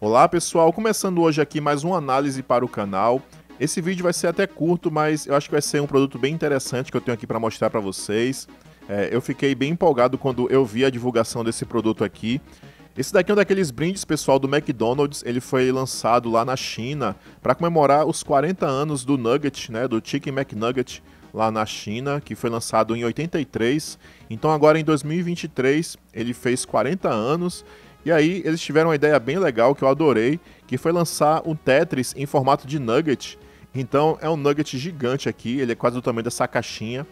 Olá pessoal, começando hoje aqui mais uma análise para o canal. Esse vídeo vai ser até curto, mas eu acho que vai ser um produto bem interessante que eu tenho aqui para mostrar para vocês. É, eu fiquei bem empolgado quando eu vi a divulgação desse produto aqui. Esse daqui é um daqueles brindes pessoal do McDonald's, ele foi lançado lá na China para comemorar os 40 anos do Nugget, né, do Chicken McNugget, lá na China, que foi lançado em 83. Então agora em 2023 ele fez 40 anos. E aí eles tiveram uma ideia bem legal que eu adorei, que foi lançar um Tetris em formato de nugget. Então é um nugget gigante aqui, ele é quase do tamanho dessa caixinha.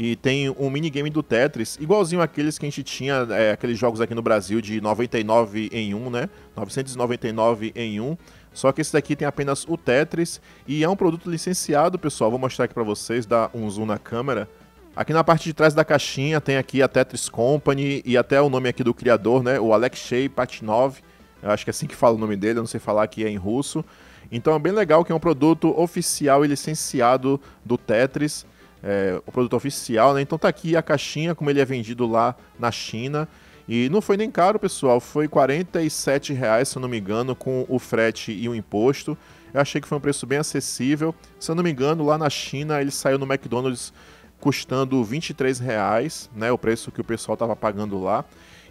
E tem um minigame do Tetris, igualzinho aqueles que a gente tinha, é, aqueles jogos aqui no Brasil de 99 em 1, né? 999 em 1. Só que esse daqui tem apenas o Tetris e é um produto licenciado, pessoal. Vou mostrar aqui para vocês, dar um zoom na câmera. Aqui na parte de trás da caixinha tem aqui a Tetris Company e até o nome aqui do criador, né? O Alexei Patinov. Eu acho que é assim que fala o nome dele, eu não sei falar que é em russo. Então é bem legal que é um produto oficial e licenciado do Tetris. É, o produto oficial, né? Então tá aqui a caixinha, como ele é vendido lá na China. E não foi nem caro, pessoal. Foi R$ 47,00, se eu não me engano, com o frete e o imposto. Eu achei que foi um preço bem acessível. Se eu não me engano, lá na China ele saiu no McDonald's custando R$ 23,00, né, o preço que o pessoal estava pagando lá.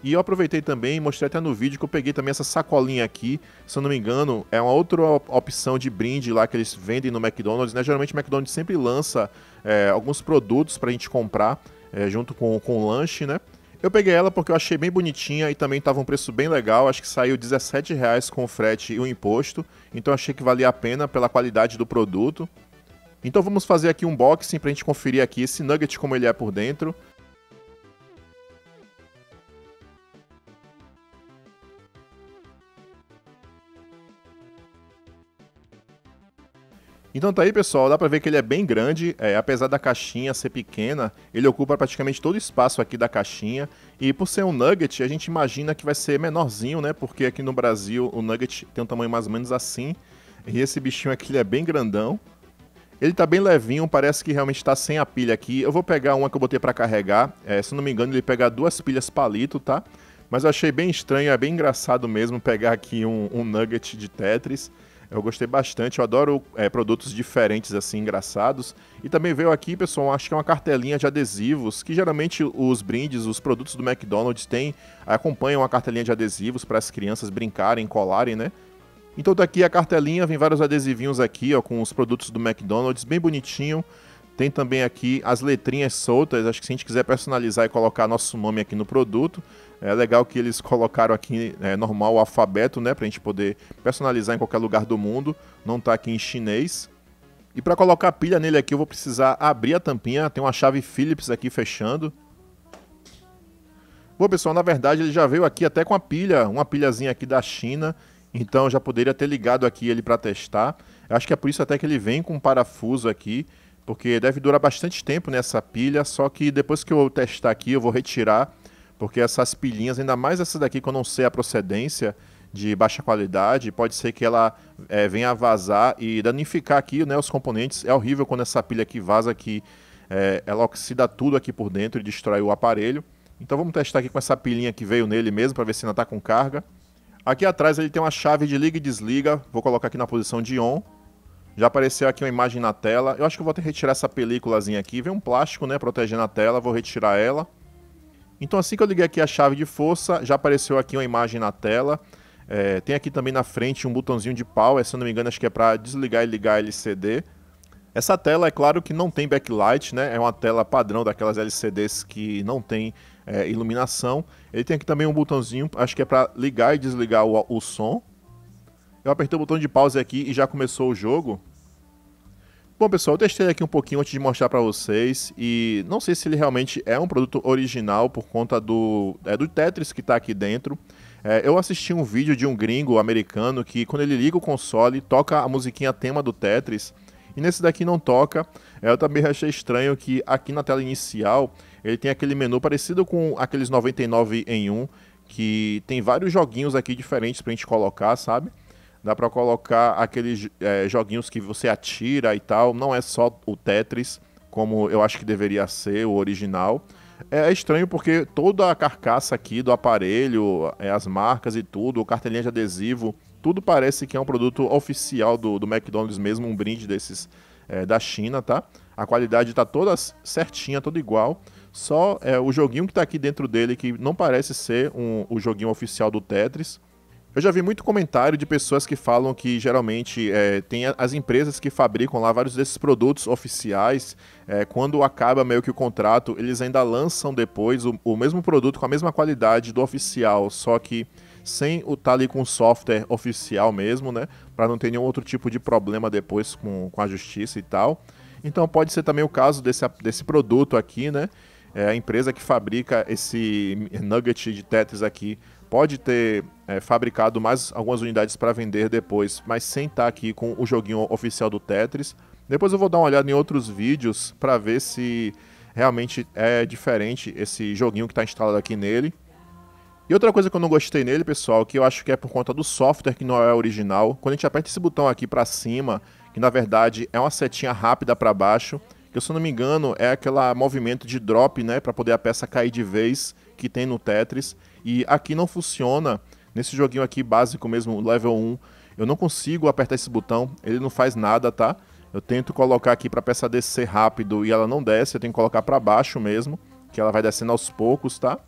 E eu aproveitei também, mostrei até no vídeo que eu peguei também essa sacolinha aqui, se eu não me engano, é uma outra opção de brinde lá que eles vendem no McDonald's, né? Geralmente o McDonald's sempre lança é, alguns produtos para a gente comprar é, junto com, com o lanche, né? Eu peguei ela porque eu achei bem bonitinha e também estava um preço bem legal, acho que saiu R$17,00 com o frete e o imposto, então achei que valia a pena pela qualidade do produto. Então vamos fazer aqui um unboxing para a gente conferir aqui esse nugget como ele é por dentro. Então tá aí, pessoal, dá para ver que ele é bem grande, é, apesar da caixinha ser pequena, ele ocupa praticamente todo o espaço aqui da caixinha, e por ser um nugget, a gente imagina que vai ser menorzinho, né, porque aqui no Brasil o nugget tem um tamanho mais ou menos assim, e esse bichinho aqui ele é bem grandão. Ele tá bem levinho, parece que realmente tá sem a pilha aqui. Eu vou pegar uma que eu botei para carregar, é, se não me engano ele pega duas pilhas palito, tá? Mas eu achei bem estranho, é bem engraçado mesmo pegar aqui um, um nugget de Tetris. Eu gostei bastante, eu adoro é, produtos diferentes, assim, engraçados. E também veio aqui, pessoal, acho que é uma cartelinha de adesivos, que geralmente os brindes, os produtos do McDonald's têm, acompanham a cartelinha de adesivos para as crianças brincarem, colarem, né? Então tá aqui a cartelinha, vem vários adesivinhos aqui, ó, com os produtos do McDonald's, bem bonitinho. Tem também aqui as letrinhas soltas. Acho que se a gente quiser personalizar e colocar nosso nome aqui no produto, é legal que eles colocaram aqui é, normal o alfabeto, né? Pra gente poder personalizar em qualquer lugar do mundo. Não tá aqui em chinês. E para colocar pilha nele aqui, eu vou precisar abrir a tampinha. Tem uma chave Phillips aqui fechando. Bom, pessoal, na verdade ele já veio aqui até com a pilha, uma pilhazinha aqui da China. Então já poderia ter ligado aqui ele para testar. Eu acho que é por isso até que ele vem com um parafuso aqui porque deve durar bastante tempo nessa pilha, só que depois que eu testar aqui, eu vou retirar, porque essas pilhinhas, ainda mais essa daqui que eu não sei a procedência, de baixa qualidade, pode ser que ela é, venha vazar e danificar aqui né, os componentes. É horrível quando essa pilha aqui vaza aqui, é, eh, ela oxida tudo aqui por dentro e destrói o aparelho. Então vamos testar aqui com essa pilinha que veio nele mesmo para ver se ainda está com carga. Aqui atrás ele tem uma chave de liga e desliga, vou colocar aqui na posição de ON. Já apareceu aqui uma imagem na tela. Eu acho que eu vou ter que retirar essa películazinha aqui. Vem um plástico, né, protegendo a tela. Vou retirar ela. Então assim que eu liguei aqui a chave de força, já apareceu aqui uma imagem na tela. É, tem aqui também na frente um botãozinho de pau. É, se eu não me engano acho que é para desligar e ligar LCD. Essa tela é claro que não tem backlight, né? é uma tela padrão daquelas LCDs que não tem é, iluminação. Ele tem aqui também um botãozinho, acho que é para ligar e desligar o, o som. Eu apertei o botão de pause aqui e já começou o jogo. Bom, pessoal, eu testei aqui um pouquinho antes de mostrar para vocês e não sei se ele realmente é um produto original por conta do, é, do Tetris que está aqui dentro. É, eu assisti um vídeo de um gringo americano que quando ele liga o console, toca a musiquinha tema do Tetris e nesse daqui não toca. É, eu também achei estranho que aqui na tela inicial ele tem aquele menu parecido com aqueles 99 em 1 que tem vários joguinhos aqui diferentes para a gente colocar, sabe? dá para colocar aqueles é, joguinhos que você atira e tal. Não é só o Tetris, como eu acho que deveria ser o original. É, é estranho porque toda a carcaça aqui do aparelho, é, as marcas e tudo, o cartelinha de adesivo, tudo parece que é um produto oficial do, do McDonald's mesmo, um brinde desses é, da China, tá? A qualidade tá toda certinha, toda igual. Só é, o joguinho que tá aqui dentro dele, que não parece ser um, o joguinho oficial do Tetris, eu já vi muito comentário de pessoas que falam que geralmente é, tem as empresas que fabricam lá vários desses produtos oficiais. É, quando acaba meio que o contrato, eles ainda lançam depois o, o mesmo produto com a mesma qualidade do oficial, só que sem o tá ali com o software oficial mesmo, né? Para não ter nenhum outro tipo de problema depois com, com a justiça e tal. Então pode ser também o caso desse, desse produto aqui, né? É, a empresa que fabrica esse nugget de Tetris aqui pode ter é, fabricado mais algumas unidades para vender depois, mas sem estar tá aqui com o joguinho oficial do Tetris. Depois eu vou dar uma olhada em outros vídeos para ver se realmente é diferente esse joguinho que está instalado aqui nele. E outra coisa que eu não gostei nele, pessoal, que eu acho que é por conta do software que não é original. Quando a gente aperta esse botão aqui para cima, que na verdade é uma setinha rápida para baixo, que se eu não me engano é aquele movimento de drop, né, para poder a peça cair de vez que tem no Tetris. E aqui não funciona Nesse joguinho aqui básico mesmo, level 1, eu não consigo apertar esse botão, ele não faz nada, tá? Eu tento colocar aqui para peça descer rápido e ela não desce, eu tenho que colocar para baixo mesmo, que ela vai descendo aos poucos, tá?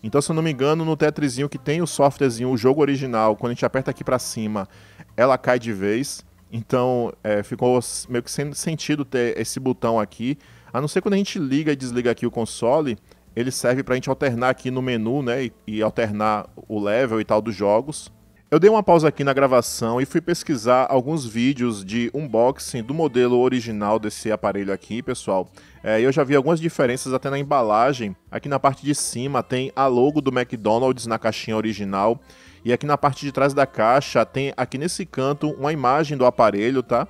Então, se eu não me engano, no Tetrizinho que tem o softwarezinho, o jogo original, quando a gente aperta aqui para cima, ela cai de vez. Então, é, ficou meio que sem sentido ter esse botão aqui. A não ser quando a gente liga e desliga aqui o console, ele serve para a gente alternar aqui no menu, né? E, e, alternar o level e tal dos jogos. Eu dei uma pausa aqui na gravação e fui pesquisar alguns vídeos de unboxing do modelo original desse aparelho aqui, pessoal. É, eu já vi algumas diferenças até na embalagem. Aqui na parte de cima tem a logo do McDonald's na caixinha original. E aqui na parte de trás da caixa tem aqui nesse canto uma imagem do aparelho, tá?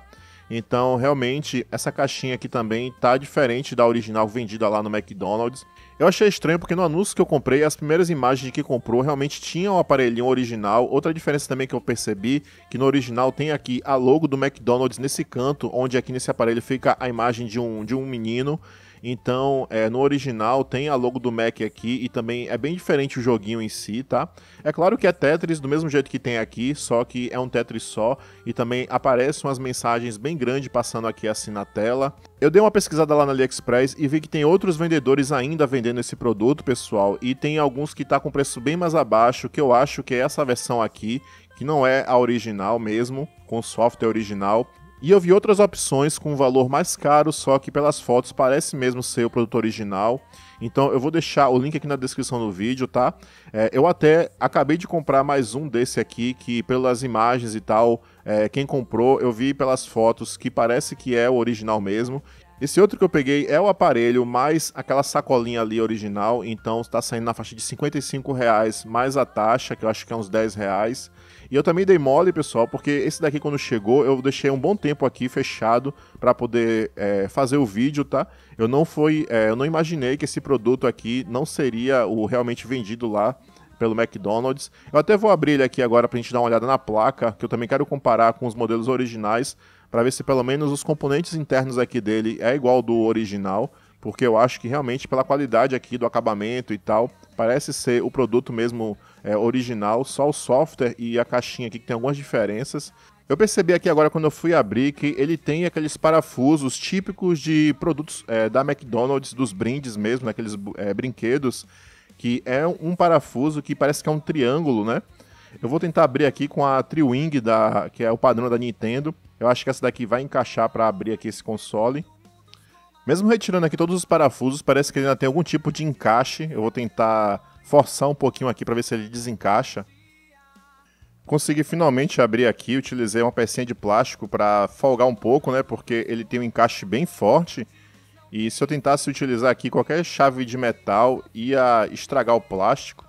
Então, realmente, essa caixinha aqui também tá diferente da original vendida lá no McDonald's. Eu achei estranho porque no anúncio que eu comprei, as primeiras imagens de que comprou realmente tinham o um aparelhinho original. Outra diferença também que eu percebi, que no original tem aqui a logo do McDonald's nesse canto, onde aqui nesse aparelho fica a imagem de um, de um menino. Então, é, no original tem a logo do Mac aqui e também é bem diferente o joguinho em si, tá? É claro que é Tetris do mesmo jeito que tem aqui, só que é um Tetris só e também aparecem umas mensagens bem grandes passando aqui assim na tela. Eu dei uma pesquisada lá na AliExpress e vi que tem outros vendedores ainda vendendo esse produto, pessoal, e tem alguns que tá com preço bem mais abaixo, que eu acho que é essa versão aqui, que não é a original mesmo, com software original. E eu vi outras opções com um valor mais caro, só que pelas fotos parece mesmo ser o produto original. Então eu vou deixar o link aqui na descrição do vídeo, tá? É, eu até acabei de comprar mais um desse aqui, que pelas imagens e tal, é, quem comprou, eu vi pelas fotos que parece que é o original mesmo. Esse outro que eu peguei é o aparelho mais aquela sacolinha ali original, então está saindo na faixa de 55 reais mais a taxa, que eu acho que é uns 10 reais. E eu também dei mole, pessoal, porque esse daqui quando chegou eu deixei um bom tempo aqui fechado para poder é, fazer o vídeo, tá? Eu não fui, é, eu não imaginei que esse produto aqui não seria o realmente vendido lá pelo McDonald's. Eu até vou abrir ele aqui agora para a gente dar uma olhada na placa, que eu também quero comparar com os modelos originais, para ver se pelo menos os componentes internos aqui dele é igual do original, porque eu acho que realmente pela qualidade aqui do acabamento e tal, parece ser o produto mesmo é, original, só o software e a caixinha aqui que tem algumas diferenças. Eu percebi aqui agora quando eu fui abrir que ele tem aqueles parafusos típicos de produtos é, da McDonald's, dos brindes mesmo, aqueles é, brinquedos, que é um parafuso que parece que é um triângulo, né? Eu vou tentar abrir aqui com a Triwing, da, que é o padrão da Nintendo. Eu acho que essa daqui vai encaixar para abrir aqui esse console. Mesmo retirando aqui todos os parafusos, parece que ele ainda tem algum tipo de encaixe. Eu vou tentar forçar um pouquinho aqui para ver se ele desencaixa. Consegui finalmente abrir aqui, utilizei uma pecinha de plástico para folgar um pouco, né? Porque ele tem um encaixe bem forte. E se eu tentasse utilizar aqui qualquer chave de metal, ia estragar o plástico.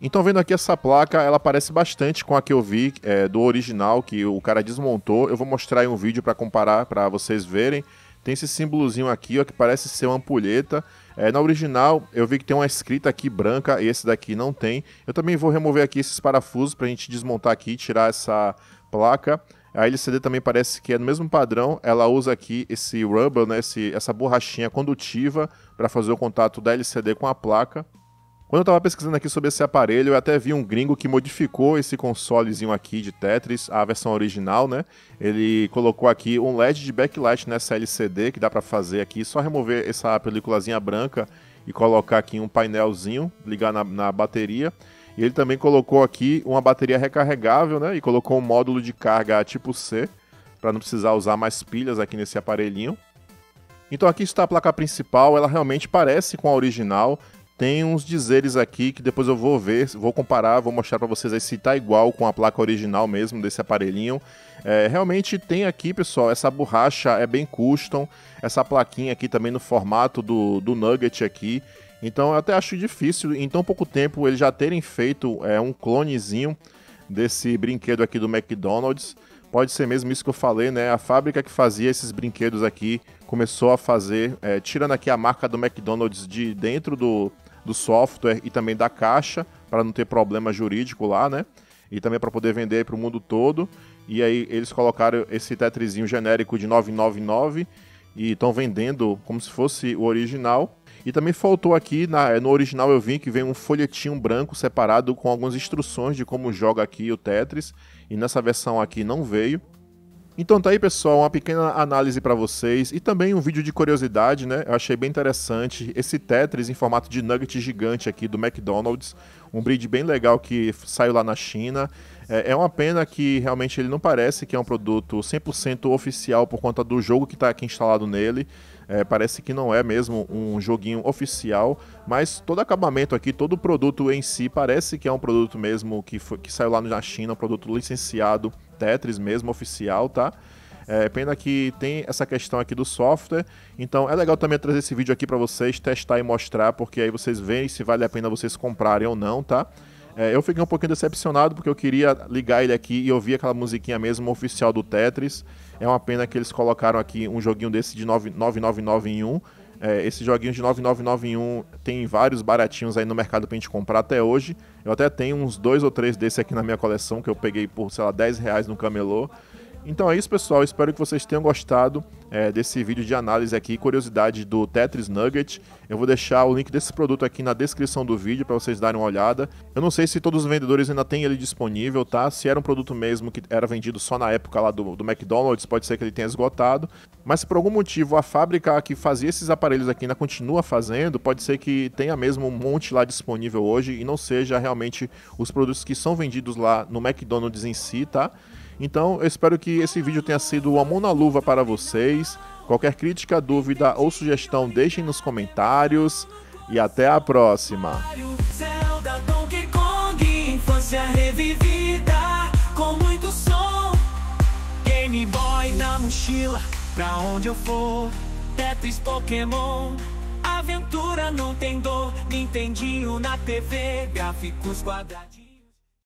Então, vendo aqui essa placa, ela parece bastante com a que eu vi é, do original, que o cara desmontou. Eu vou mostrar aí um vídeo para comparar, para vocês verem. Tem esse símbolozinho aqui, ó, que parece ser uma ampulheta. É, na original, eu vi que tem uma escrita aqui branca, e esse daqui não tem. Eu também vou remover aqui esses parafusos para a gente desmontar aqui e tirar essa placa. A LCD também parece que é no mesmo padrão, ela usa aqui esse rubber, né, esse, essa borrachinha condutiva para fazer o contato da LCD com a placa. Quando eu estava pesquisando aqui sobre esse aparelho, eu até vi um gringo que modificou esse consolezinho aqui de Tetris, a versão original, né? Ele colocou aqui um LED de backlight nessa LCD que dá para fazer aqui, só remover essa peliculazinha branca e colocar aqui um painelzinho, ligar na, na bateria. E ele também colocou aqui uma bateria recarregável, né? E colocou um módulo de carga tipo C, para não precisar usar mais pilhas aqui nesse aparelhinho. Então aqui está a placa principal, ela realmente parece com a original, tem uns dizeres aqui que depois eu vou ver, vou comparar, vou mostrar para vocês aí se tá igual com a placa original mesmo desse aparelhinho. É, realmente tem aqui, pessoal, essa borracha é bem custom, essa plaquinha aqui também no formato do, do Nugget aqui. Então eu até acho difícil, em tão pouco tempo, eles já terem feito é, um clonezinho desse brinquedo aqui do McDonald's. Pode ser mesmo isso que eu falei, né? A fábrica que fazia esses brinquedos aqui começou a fazer, é, tirando aqui a marca do McDonald's de dentro do, do software e também da caixa, para não ter problema jurídico lá, né? E também para poder vender para o mundo todo. E aí eles colocaram esse Tetrizinho genérico de 999 e estão vendendo como se fosse o original. E também faltou aqui, na, no original eu vi que vem um folhetinho branco separado com algumas instruções de como joga aqui o Tetris. E nessa versão aqui não veio. Então tá aí, pessoal, uma pequena análise para vocês e também um vídeo de curiosidade, né? Eu achei bem interessante esse Tetris em formato de nugget gigante aqui do McDonald's, um brinde bem legal que saiu lá na China. É, é uma pena que realmente ele não parece que é um produto 100% oficial por conta do jogo que está aqui instalado nele. É, parece que não é mesmo um joguinho oficial, mas todo acabamento aqui, todo produto em si, parece que é um produto mesmo que, foi, que saiu lá na China, um produto licenciado Tetris mesmo, oficial, tá? É, pena que tem essa questão aqui do software. Então é legal também trazer esse vídeo aqui para vocês testar e mostrar, porque aí vocês veem se vale a pena vocês comprarem ou não, tá? É, eu fiquei um pouquinho decepcionado porque eu queria ligar ele aqui e ouvir aquela musiquinha mesmo oficial do Tetris. É uma pena que eles colocaram aqui um joguinho desse de 999 em 1. É, esses joguinhos de 9991 tem vários baratinhos aí no mercado pra gente comprar até hoje. Eu até tenho uns dois ou três desse aqui na minha coleção que eu peguei por, sei lá, 10 reais no camelô. Então é isso, pessoal. Espero que vocês tenham gostado é, desse vídeo de análise aqui, curiosidade do Tetris Nugget. Eu vou deixar o link desse produto aqui na descrição do vídeo para vocês darem uma olhada. Eu não sei se todos os vendedores ainda têm ele disponível, tá? Se era um produto mesmo que era vendido só na época lá do, do McDonald's, pode ser que ele tenha esgotado. Mas se por algum motivo a fábrica que fazia esses aparelhos aqui ainda continua fazendo, pode ser que tenha mesmo um monte lá disponível hoje e não seja realmente os produtos que são vendidos lá no McDonald's em si, tá? Então, eu espero que esse vídeo tenha sido uma mão na luva para vocês. Qualquer crítica, dúvida ou sugestão, deixem nos comentários. E até a próxima! aventura não tem dor. Nintendinho na TV, gráficos